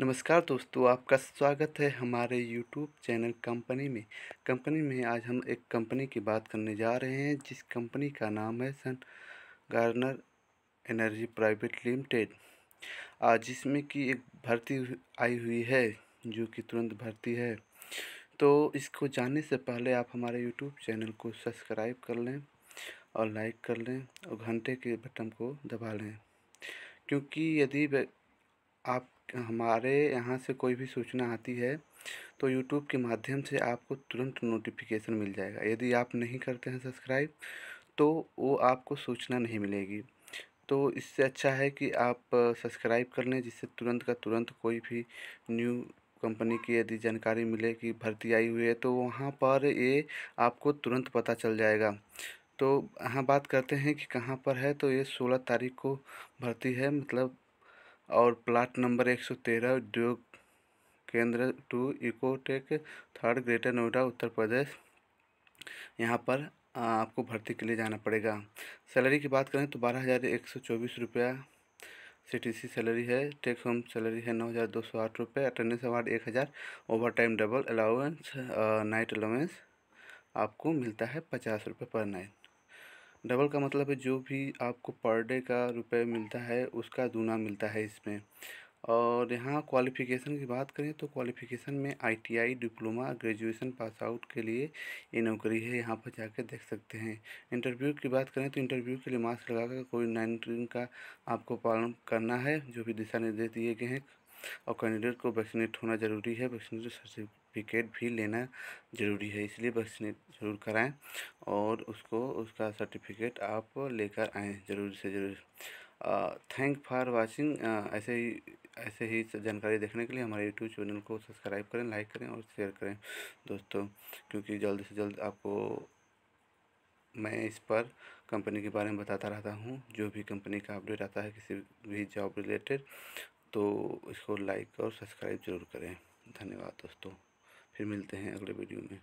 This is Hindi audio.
नमस्कार दोस्तों आपका स्वागत है हमारे यूट्यूब चैनल कंपनी में कंपनी में आज हम एक कंपनी की बात करने जा रहे हैं जिस कंपनी का नाम है Sun Garner Energy Private Limited आज जिसमें कि एक भर्ती आई हुई है जो कि तुरंत भर्ती है तो इसको जानने से पहले आप हमारे यूट्यूब चैनल को सब्सक्राइब कर लें और लाइक कर लें और घंटे के बटन को दबा लें क्योंकि यदि आप हमारे यहाँ से कोई भी सूचना आती है तो यूट्यूब के माध्यम से आपको तुरंत नोटिफिकेशन मिल जाएगा यदि आप नहीं करते हैं सब्सक्राइब तो वो आपको सूचना नहीं मिलेगी तो इससे अच्छा है कि आप सब्सक्राइब कर लें जिससे तुरंत का तुरंत कोई भी न्यू कंपनी की यदि जानकारी मिले कि भर्ती आई हुई है तो वहाँ पर ये आपको तुरंत पता चल जाएगा तो हाँ बात करते हैं कि कहाँ पर है तो ये सोलह तारीख को भर्ती है मतलब और प्लाट नंबर एक सौ तेरह Udyog Kendra two Ecotech third Greater Noida Uttar Pradesh यहाँ पर आपको भर्ती के लिए जाना पड़ेगा सैलरी की बात करें तो बारह हज़ार एक सौ चौबीस रुपया सी टी सी सैलरी है टेक होम सैलरी है नौ हज़ार दो सौ आठ रुपये अटेंडेंस अवार्ड एक हज़ार overtime double allowance night allowance आपको मिलता है पचास रुपये पर नाइट डबल का मतलब है जो भी आपको पर डे का रुपये मिलता है उसका दूना मिलता है इसमें और यहाँ क्वालिफ़िकेशन की बात करें तो क्वालिफ़िकेशन में ITI diploma graduation pass out के लिए ये नौकरी है यहाँ पर जाकर देख सकते हैं इंटरव्यू की बात करें तो इंटरव्यू के लिए मास्क लगाकर कोविड नाइन्टीन का आपको पालन करना है जो भी दिशा निर्देश दिए गए हैं और कैंडिडेट को वैक्सीनेट होना ज़रूरी है वैक्सीनेट सर्टिफिकेट भी लेना ज़रूरी है इसलिए वैक्सीनेट ज़रूर कराएं और उसको उसका सर्टिफिकेट आप लेकर आएँ ज़रूर से ज़रूर थैंक फॉर वाचिंग ऐसे ही ऐसे ही जानकारी देखने के लिए हमारे यूट्यूब चैनल को सब्सक्राइब करें लाइक करें और शेयर करें दोस्तों क्योंकि जल्द से जल्द आपको मैं इस पर कंपनी के बारे में बताता रहता हूँ जो भी कंपनी का अपडेट आता है किसी भी जॉब रिलेटेड तो इसको लाइक और सब्सक्राइब ज़रूर करें धन्यवाद दोस्तों फिर मिलते हैं अगले वीडियो में